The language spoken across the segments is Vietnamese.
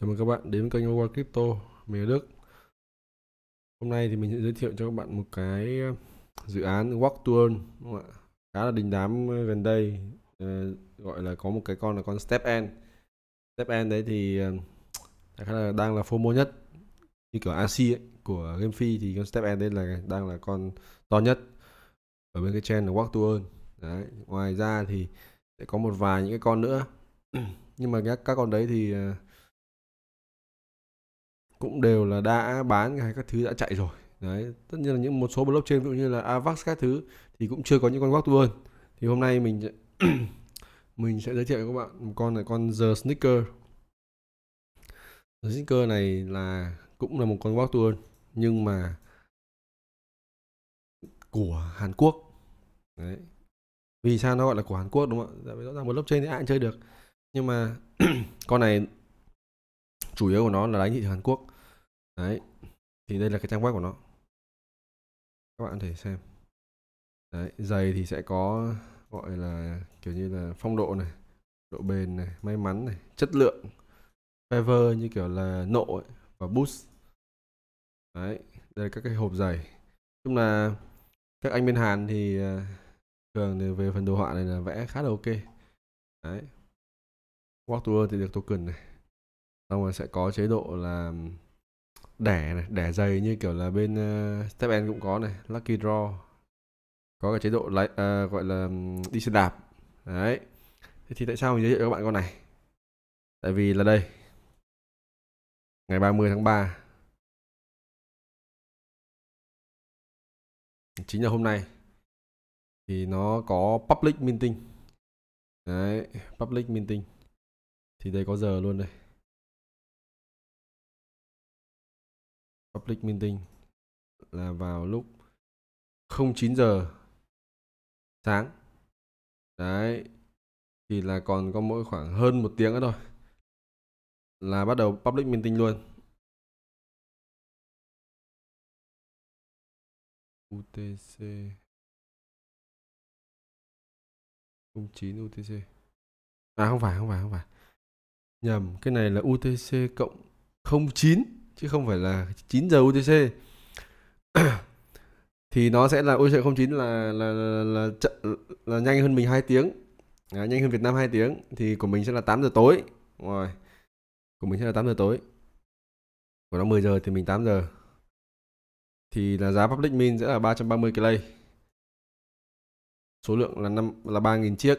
Chào mừng các bạn đến kênh Hoa Crypto, mình ở Đức. Hôm nay thì mình sẽ giới thiệu cho các bạn một cái ờ, dự án Walkturn đúng Khá là đình đám ờ, gần đây ờ, gọi là có một cái con là con Step N. Step N đấy thì khá là đang là FOMO nhất như kiểu AC ấy, của GameFi thì con Step N đấy là đang là con to nhất ở bên cái chain là Walkturn. Đấy, ngoài ra thì sẽ có một vài những cái con nữa. Nhưng mà các các con đấy thì uh, cũng đều là đã bán hay các thứ đã chạy rồi đấy tất nhiên là những một số blockchain ví dụ như là avax các thứ thì cũng chưa có những con walk luôn thì hôm nay mình mình sẽ giới thiệu với các bạn một con này con the sneaker the sneaker này là cũng là một con walk luôn nhưng mà của Hàn Quốc đấy vì sao nó gọi là của Hàn Quốc đúng không ạ? Tại vì rõ ràng blockchain thì ai cũng chơi được nhưng mà con này chủ yếu của nó là đánh thị trường Hàn Quốc đấy thì đây là cái trang web của nó các bạn có thể xem đấy giày thì sẽ có gọi là kiểu như là phong độ này độ bền này may mắn này chất lượng fever như kiểu là nộ ấy, và boost đấy đây là các cái hộp giày chung là các anh bên Hàn thì à, thường thì về phần đồ họa này là vẽ khá là ok đấy walk tour thì được token này xong rồi sẽ có chế độ là đẻ này đẻ dày như kiểu là bên uh, step n cũng có này lucky draw có cái chế độ lái, uh, ờ, gọi là đi xe đạp đấy thế thì tại sao mình giới thiệu cho các bạn con này tại vì là đây ngày 30 tháng 3 chính là hôm nay thì nó có public meeting đấy public meeting thì đây có giờ luôn đây public meeting là vào lúc 09 giờ sáng đấy thì là còn có mỗi khoảng hơn một tiếng nữa thôi là bắt đầu public meeting luôn UTC 09 UTC à không phải không phải không phải nhầm cái này là UTC cộng 09 chứ không phải là 9 giờ UTC thì nó sẽ là UTC09 là là là, là, là, là nhanh hơn mình 2 tiếng à, nhanh hơn Việt Nam 2 tiếng thì của mình sẽ là 8 giờ tối rồi của mình sẽ là 8 giờ tối của nó 10 giờ thì mình 8 giờ thì là giá public min sẽ là 330 cây số lượng là năm là 3.000 chiếc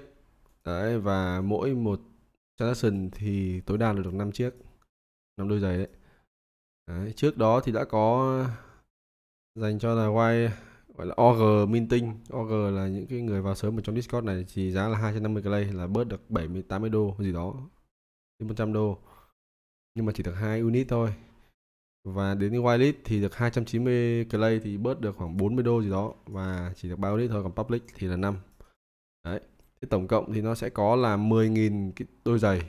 đấy và mỗi một transaction thì tối đa là được 5 chiếc 5 đôi giày đấy Đấy, trước đó thì đã có dành cho là Y gọi là OG minting OG là những cái người vào sớm ở trong Discord này thì giá là 250 clay là bớt được 70 80 đô gì đó đến 100 đô nhưng mà chỉ được hai unit thôi và đến whitelist thì được 290 clay thì bớt được khoảng 40 đô gì đó và chỉ được 3 unit thôi còn public thì là 5 đấy thế tổng cộng thì nó sẽ có là 10.000 cái đôi giày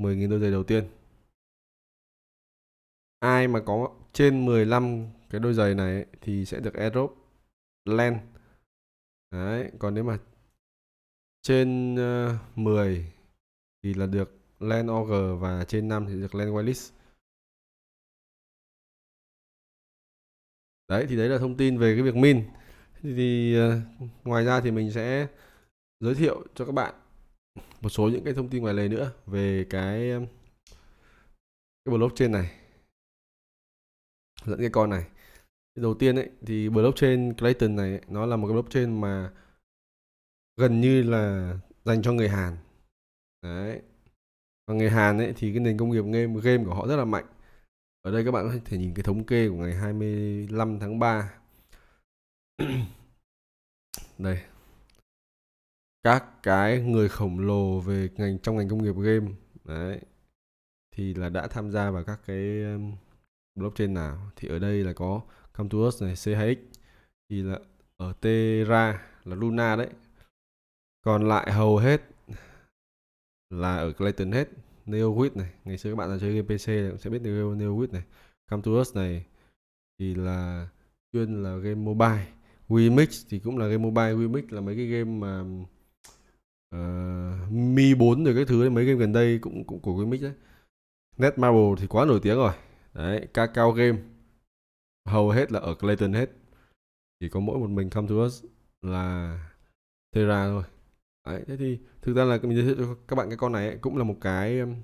10.000 đôi giày đầu tiên ai mà có trên 15 cái đôi giày này thì sẽ được airdrop len đấy còn nếu mà trên uh, ờ, 10 thì là được len og và trên 5 thì được len wireless đấy thì đấy là thông tin về cái việc min thì, ờ, ngoài ra thì mình sẽ giới thiệu cho các bạn một số những cái thông tin ngoài lề nữa về cái ờ, cái blockchain này lẫn cái con này đầu tiên ấy thì blockchain Clayton này ấy, nó là một cái blockchain mà gần như là dành cho người Hàn đấy và người Hàn ấy thì cái nền công nghiệp game game của họ rất là mạnh ở đây các bạn có thể nhìn cái thống kê của ngày 25 tháng 3 đây các cái người khổng lồ về ngành trong ngành công nghiệp game đấy thì là đã tham gia vào các cái um, blockchain nào thì ở đây là có Campus này CHX thì là ở Terra là Luna đấy còn lại hầu hết là ở Clayton hết NeoWit này ngày xưa các bạn là chơi game PC cũng sẽ biết NeoWit này Campus này thì là chuyên là game mobile Wimix thì cũng là game mobile Wimix là mấy cái game mà uh, Mi 4 rồi cái thứ mấy game gần đây cũng cũng của Wimix đấy net Netmarble thì quá nổi tiếng rồi đấy Cacao Game hầu hết là ở Clayton hết chỉ có mỗi một mình Come to Us là Terra thôi đấy, thế thì thực ra là mình giới thiệu cho các bạn cái con này ấy, cũng là một cái um,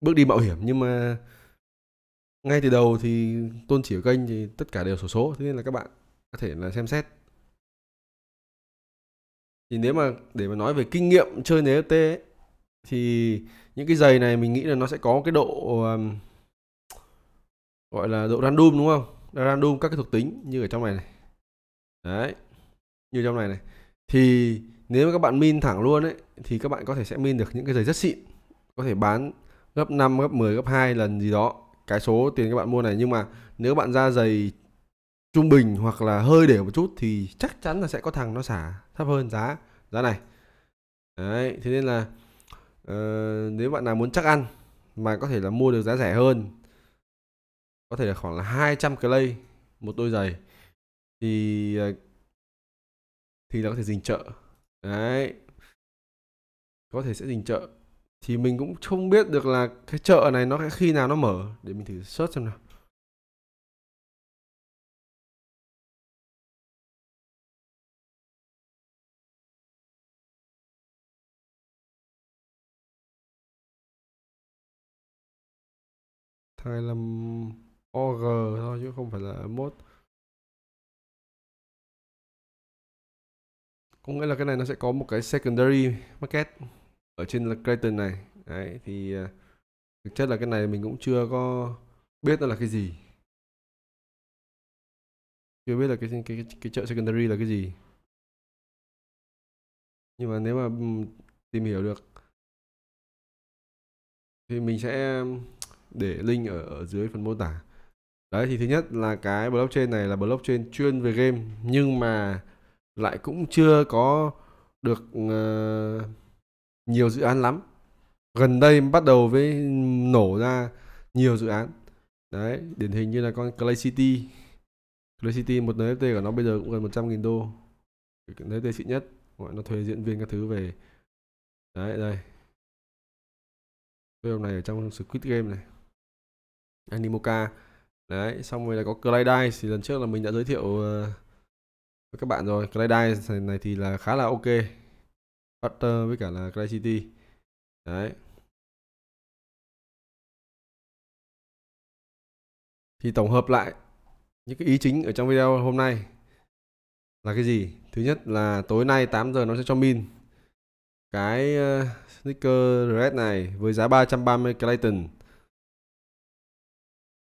bước đi mạo hiểm nhưng mà ngay từ đầu thì tôn chỉ ở kênh thì tất cả đều sổ số, số thế nên là các bạn có thể là xem xét thì nếu mà để mà nói về kinh nghiệm chơi NFT ấy, thì những cái giày này mình nghĩ là nó sẽ có cái độ um, gọi là độ random đúng không random các cái thuộc tính như ở trong này này đấy như trong này này thì nếu mà các bạn min thẳng luôn ấy thì các bạn có thể sẽ min được những cái giày rất xịn có thể bán gấp 5, gấp 10, gấp 2 lần gì đó cái số tiền các bạn mua này nhưng mà nếu các bạn ra giày trung bình hoặc là hơi để một chút thì chắc chắn là sẽ có thằng nó xả thấp hơn giá giá này đấy thế nên là uh, nếu bạn nào muốn chắc ăn mà có thể là mua được giá rẻ hơn có thể là khoảng là 200 clay một đôi giày thì ờ, thì nó có thể dình chợ đấy có thể sẽ dình chợ thì mình cũng không biết được là cái chợ này nó khi nào nó mở để mình thử search xem nào Thailand OG thôi chứ không phải là mod có nghĩa là cái này nó sẽ có một cái secondary market ở trên là Clayton này đấy thì à, thực chất là cái này mình cũng chưa có biết nó là cái gì chưa biết là cái cái cái, cái chợ secondary là cái gì nhưng mà nếu mà ừ, tìm hiểu được thì mình sẽ ừ, để link ở, ở dưới phần mô tả đấy thì thứ nhất là cái blockchain này là blockchain chuyên về game nhưng mà lại cũng chưa có được uh, nhiều dự án lắm gần đây bắt đầu với nổ ra nhiều dự án đấy điển hình như là con Clay City Clay City một NFT của nó bây giờ cũng gần 100.000 đô NFT xịn nhất gọi nó thuê diễn viên các thứ về đấy đây video này ở trong Squid Game này Animoca đấy xong rồi là có Clay thì lần trước là mình đã giới thiệu ờ, với các bạn rồi Clay này thì là khá là ok Butter với cả là Clay City đấy thì tổng hợp lại những cái ý chính ở trong video hôm nay là cái gì thứ nhất là tối nay 8 giờ nó sẽ cho min cái uh, sneaker red này với giá 330 Clayton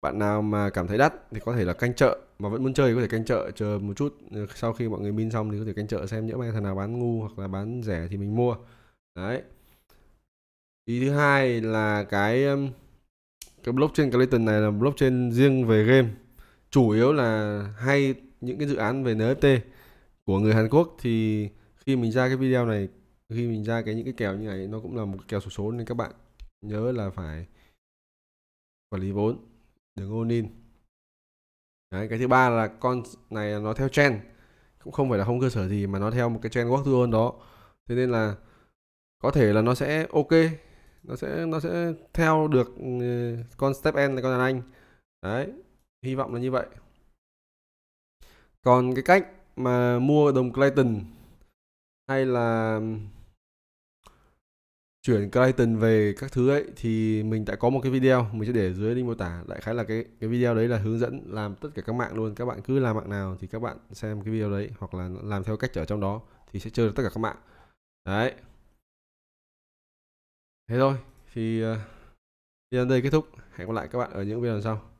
bạn nào mà cảm thấy đắt thì có thể là canh chợ mà vẫn muốn chơi thì có thể canh chợ chờ một chút sau khi mọi người min xong thì có thể canh chợ xem nhỡ may thằng nào bán ngu hoặc là bán rẻ thì mình mua đấy ý thứ hai là cái um, cái blockchain Clayton này là blockchain riêng về game chủ yếu là hay những cái dự án về NFT của người Hàn Quốc thì khi mình ra cái video này khi mình ra cái những cái kèo như này nó cũng là một cái kèo số số nên các bạn nhớ là phải quản lý vốn đường onin Đấy, cái thứ ba là con này nó theo trend cũng không phải là không cơ sở gì mà nó theo một cái trend work to đó thế nên là có thể là nó sẽ ok nó sẽ nó sẽ theo được ừ, con step end này con đàn anh đấy hy vọng là như vậy còn cái cách mà mua đồng Clayton hay là chuyển Clayton về các thứ ấy thì mình đã có một cái video mình sẽ để dưới link mô tả đại khái là cái cái video đấy là hướng dẫn làm tất cả các mạng luôn các bạn cứ làm mạng nào thì các bạn xem cái video đấy hoặc là làm theo cách ở trong đó thì sẽ chơi được tất cả các mạng đấy thế thôi thì uh, ờ, video đây kết thúc hẹn gặp lại các bạn ở những video sau